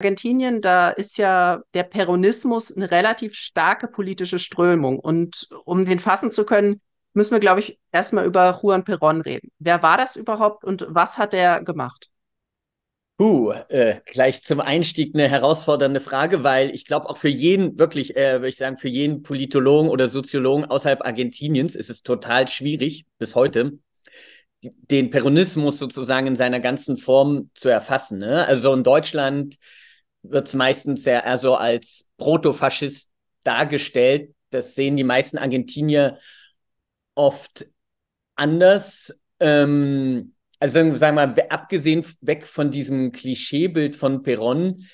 Argentinien, da ist ja der Peronismus eine relativ starke politische Strömung. Und um den fassen zu können, müssen wir, glaube ich, erstmal über Juan Perón reden. Wer war das überhaupt und was hat er gemacht? Uh, äh, gleich zum Einstieg eine herausfordernde Frage, weil ich glaube auch für jeden, wirklich, äh, würde ich sagen, für jeden Politologen oder Soziologen außerhalb Argentiniens ist es total schwierig, bis heute, den Peronismus sozusagen in seiner ganzen Form zu erfassen. Ne? Also in Deutschland wird es meistens ja eher so also als Protofaschist dargestellt. Das sehen die meisten Argentinier oft anders. Ähm, also sagen wir mal, abgesehen weg von diesem Klischeebild von Peron,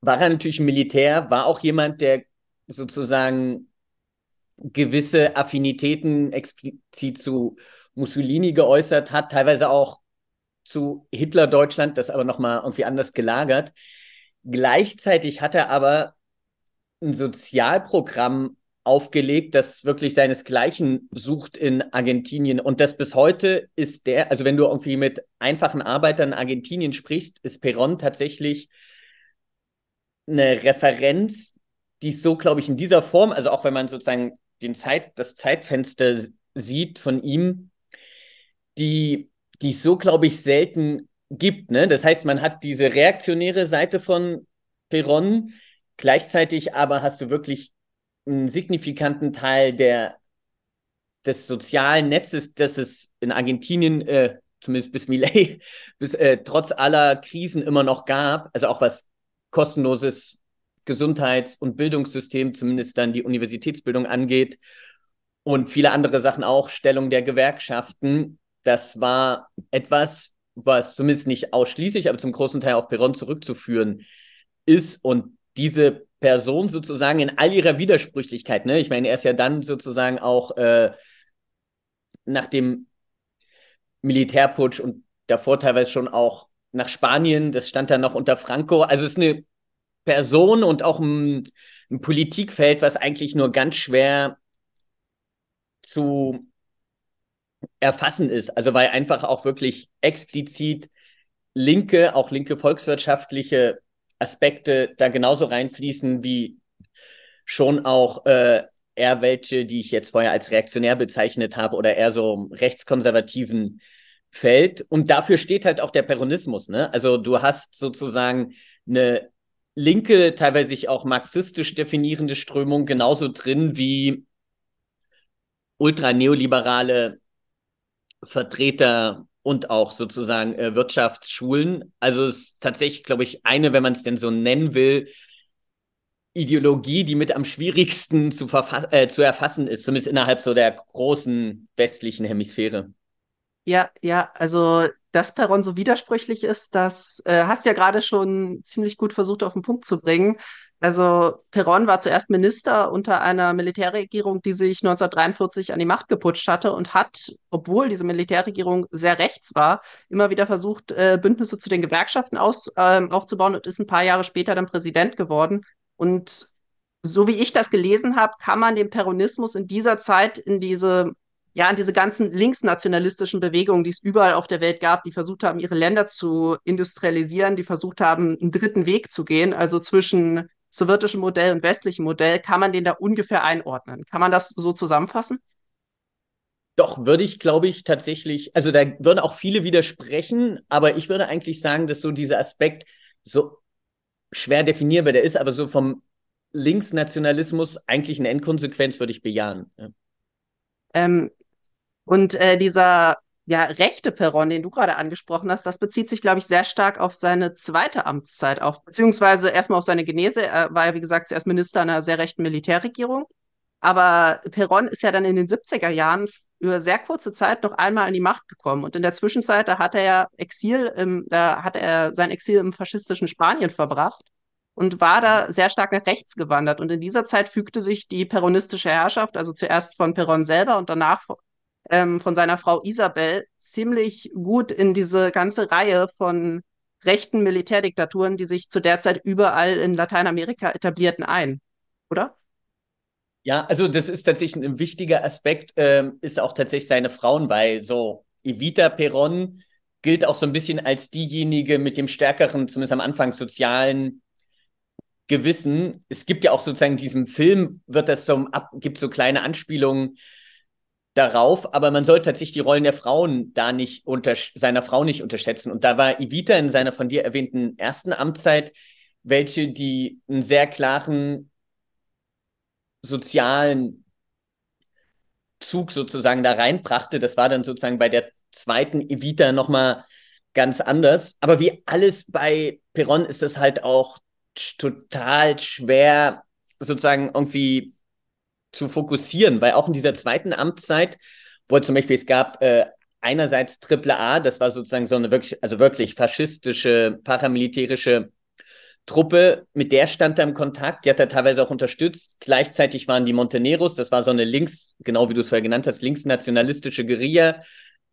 war er natürlich Militär, war auch jemand, der sozusagen gewisse Affinitäten explizit zu Mussolini geäußert hat, teilweise auch zu Hitler-Deutschland, das aber nochmal irgendwie anders gelagert. Gleichzeitig hat er aber ein Sozialprogramm aufgelegt, das wirklich seinesgleichen sucht in Argentinien. Und das bis heute ist der, also wenn du irgendwie mit einfachen Arbeitern in Argentinien sprichst, ist Perón tatsächlich eine Referenz, die es so, glaube ich, in dieser Form, also auch wenn man sozusagen den Zeit, das Zeitfenster sieht von ihm, die, die es so, glaube ich, selten gibt. Ne? Das heißt, man hat diese reaktionäre Seite von Peron, gleichzeitig aber hast du wirklich einen signifikanten Teil der, des sozialen Netzes, das es in Argentinien, äh, zumindest bis Millet, bis, äh, trotz aller Krisen immer noch gab, also auch was kostenloses Gesundheits- und Bildungssystem, zumindest dann die Universitätsbildung angeht und viele andere Sachen auch, Stellung der Gewerkschaften. Das war etwas, was zumindest nicht ausschließlich, aber zum großen Teil auf Peron zurückzuführen ist und diese Person sozusagen in all ihrer Widersprüchlichkeit, ne? Ich meine, er ist ja dann sozusagen auch äh, nach dem Militärputsch und davor teilweise schon auch nach Spanien, das stand dann noch unter Franco. Also es ist eine Person und auch ein, ein Politikfeld, was eigentlich nur ganz schwer zu erfassen ist. Also weil einfach auch wirklich explizit linke, auch linke volkswirtschaftliche Aspekte da genauso reinfließen wie schon auch äh, eher welche, die ich jetzt vorher als reaktionär bezeichnet habe oder eher so rechtskonservativen Feld. Und dafür steht halt auch der Peronismus. Ne? Also du hast sozusagen eine linke, teilweise sich auch marxistisch definierende Strömung genauso drin wie ultra neoliberale Vertreter und auch sozusagen äh, Wirtschaftsschulen. Also es ist tatsächlich, glaube ich, eine, wenn man es denn so nennen will, Ideologie, die mit am schwierigsten zu, äh, zu erfassen ist, zumindest innerhalb so der großen westlichen Hemisphäre. Ja, ja, also dass Peron so widersprüchlich ist, das äh, hast ja gerade schon ziemlich gut versucht auf den Punkt zu bringen. Also Perón war zuerst Minister unter einer Militärregierung, die sich 1943 an die Macht geputscht hatte und hat, obwohl diese Militärregierung sehr rechts war, immer wieder versucht, äh, Bündnisse zu den Gewerkschaften aus, äh, aufzubauen und ist ein paar Jahre später dann Präsident geworden. Und so wie ich das gelesen habe, kann man den Peronismus in dieser Zeit in diese ja, an diese ganzen linksnationalistischen Bewegungen, die es überall auf der Welt gab, die versucht haben, ihre Länder zu industrialisieren, die versucht haben, einen dritten Weg zu gehen, also zwischen sowjetischen Modell und westlichen Modell, kann man den da ungefähr einordnen? Kann man das so zusammenfassen? Doch, würde ich, glaube ich, tatsächlich, also da würden auch viele widersprechen, aber ich würde eigentlich sagen, dass so dieser Aspekt so schwer definierbar der ist, aber so vom Linksnationalismus eigentlich eine Endkonsequenz würde ich bejahen. Ja. Ähm, und äh, dieser ja, rechte Perron, den du gerade angesprochen hast, das bezieht sich, glaube ich, sehr stark auf seine zweite Amtszeit auch, beziehungsweise erstmal auf seine Genese. Er war ja, wie gesagt, zuerst Minister einer sehr rechten Militärregierung. Aber Perron ist ja dann in den 70er Jahren über sehr kurze Zeit noch einmal an die Macht gekommen. Und in der Zwischenzeit, da hat er ja Exil, im, da hat er sein Exil im faschistischen Spanien verbracht und war da sehr stark nach rechts gewandert. Und in dieser Zeit fügte sich die peronistische Herrschaft, also zuerst von Peron selber und danach ähm, von seiner Frau Isabel ziemlich gut in diese ganze Reihe von rechten Militärdiktaturen, die sich zu der Zeit überall in Lateinamerika etablierten, ein, oder? Ja, also das ist tatsächlich ein wichtiger Aspekt, ähm, ist auch tatsächlich seine Frauen, weil so Evita Peron gilt auch so ein bisschen als diejenige mit dem stärkeren, zumindest am Anfang, sozialen Gewissen. Es gibt ja auch sozusagen in diesem Film, wird das so ab, gibt so kleine Anspielungen darauf, aber man sollte tatsächlich die Rollen der Frauen da nicht unter seiner Frau nicht unterschätzen. Und da war Evita in seiner von dir erwähnten ersten Amtszeit, welche die einen sehr klaren sozialen Zug sozusagen da reinbrachte. Das war dann sozusagen bei der zweiten Evita nochmal ganz anders. Aber wie alles bei Peron ist es halt auch total schwer, sozusagen irgendwie zu fokussieren, weil auch in dieser zweiten Amtszeit, wo zum Beispiel es gab äh, einerseits Triple A, das war sozusagen so eine wirklich, also wirklich faschistische, paramilitärische Truppe, mit der stand er im Kontakt, die hat er teilweise auch unterstützt. Gleichzeitig waren die Monteneros, das war so eine links, genau wie du es vorher genannt hast, linksnationalistische Guerilla,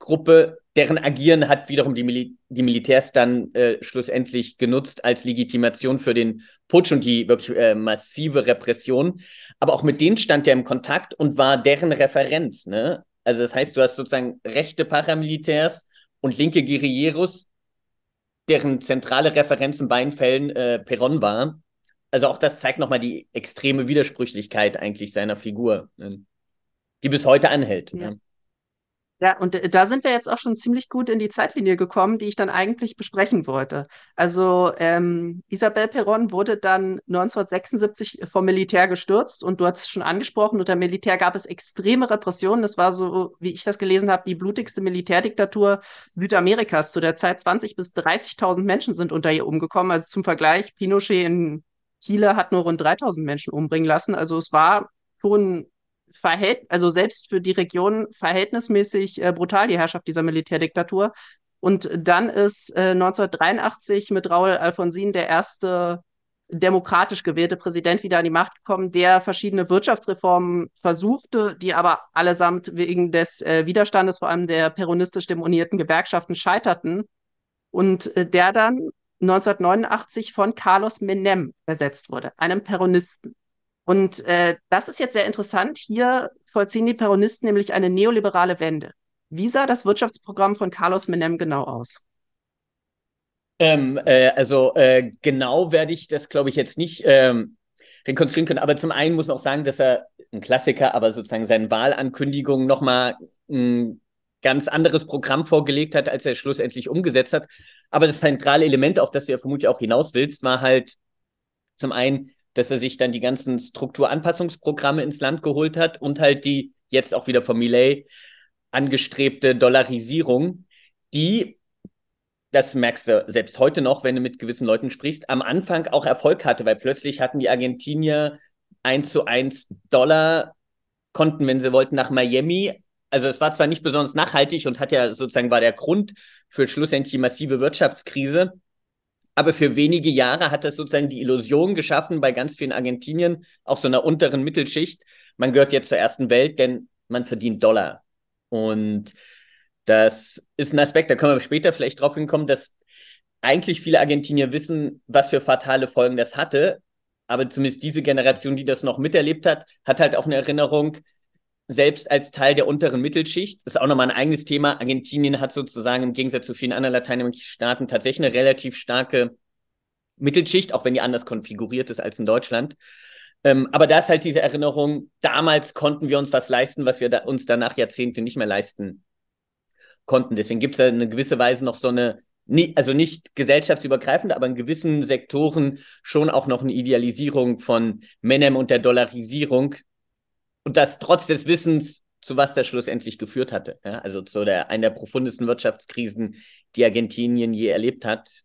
Gruppe, deren Agieren hat wiederum die, Mil die Militärs dann äh, schlussendlich genutzt als Legitimation für den Putsch und die wirklich äh, massive Repression. Aber auch mit denen stand er im Kontakt und war deren Referenz. Ne? Also das heißt, du hast sozusagen rechte Paramilitärs und linke Guerilleros, deren zentrale Referenz in beiden Fällen äh, Peron war. Also auch das zeigt nochmal die extreme Widersprüchlichkeit eigentlich seiner Figur, ne? die bis heute anhält. Ja. Ne? Ja, und da sind wir jetzt auch schon ziemlich gut in die Zeitlinie gekommen, die ich dann eigentlich besprechen wollte. Also ähm, Isabel Perron wurde dann 1976 vom Militär gestürzt und du hast es schon angesprochen, unter Militär gab es extreme Repressionen. Das war so, wie ich das gelesen habe, die blutigste Militärdiktatur Südamerikas zu der Zeit. 20.000 bis 30.000 Menschen sind unter ihr umgekommen. Also zum Vergleich, Pinochet in Chile hat nur rund 3.000 Menschen umbringen lassen. Also es war schon verhält, also selbst für die Region verhältnismäßig äh, brutal, die Herrschaft dieser Militärdiktatur. Und dann ist äh, 1983 mit Raul Alfonsin der erste demokratisch gewählte Präsident wieder an die Macht gekommen, der verschiedene Wirtschaftsreformen versuchte, die aber allesamt wegen des äh, Widerstandes, vor allem der peronistisch dominierten Gewerkschaften, scheiterten. Und äh, der dann 1989 von Carlos Menem ersetzt wurde, einem Peronisten. Und äh, das ist jetzt sehr interessant. Hier vollziehen die Peronisten nämlich eine neoliberale Wende. Wie sah das Wirtschaftsprogramm von Carlos Menem genau aus? Ähm, äh, also äh, genau werde ich das, glaube ich, jetzt nicht ähm, rekonstruieren können. Aber zum einen muss man auch sagen, dass er ein Klassiker, aber sozusagen seinen Wahlankündigungen nochmal ein ganz anderes Programm vorgelegt hat, als er schlussendlich umgesetzt hat. Aber das zentrale Element, auf das du ja vermutlich auch hinaus willst, war halt zum einen dass er sich dann die ganzen Strukturanpassungsprogramme ins Land geholt hat und halt die jetzt auch wieder von Millet angestrebte Dollarisierung, die, das merkst du selbst heute noch, wenn du mit gewissen Leuten sprichst, am Anfang auch Erfolg hatte, weil plötzlich hatten die Argentinier 1 zu 1 Dollar, konnten, wenn sie wollten, nach Miami. Also es war zwar nicht besonders nachhaltig und hat ja sozusagen war der Grund für schlussendlich die massive Wirtschaftskrise, aber für wenige Jahre hat das sozusagen die Illusion geschaffen bei ganz vielen Argentiniern, auch so einer unteren Mittelschicht, man gehört jetzt zur ersten Welt, denn man verdient Dollar. Und das ist ein Aspekt, da können wir später vielleicht drauf hinkommen, dass eigentlich viele Argentinier wissen, was für fatale Folgen das hatte. Aber zumindest diese Generation, die das noch miterlebt hat, hat halt auch eine Erinnerung, selbst als Teil der unteren Mittelschicht, ist auch nochmal ein eigenes Thema. Argentinien hat sozusagen im Gegensatz zu vielen anderen lateinamerikanischen Staaten tatsächlich eine relativ starke Mittelschicht, auch wenn die anders konfiguriert ist als in Deutschland. Ähm, aber da ist halt diese Erinnerung, damals konnten wir uns was leisten, was wir da, uns danach Jahrzehnte nicht mehr leisten konnten. Deswegen gibt es da eine gewisse Weise noch so eine, also nicht gesellschaftsübergreifend, aber in gewissen Sektoren schon auch noch eine Idealisierung von Männern und der Dollarisierung, und das trotz des Wissens, zu was das schlussendlich geführt hatte. Ja, also zu der, einer der profundesten Wirtschaftskrisen, die Argentinien je erlebt hat,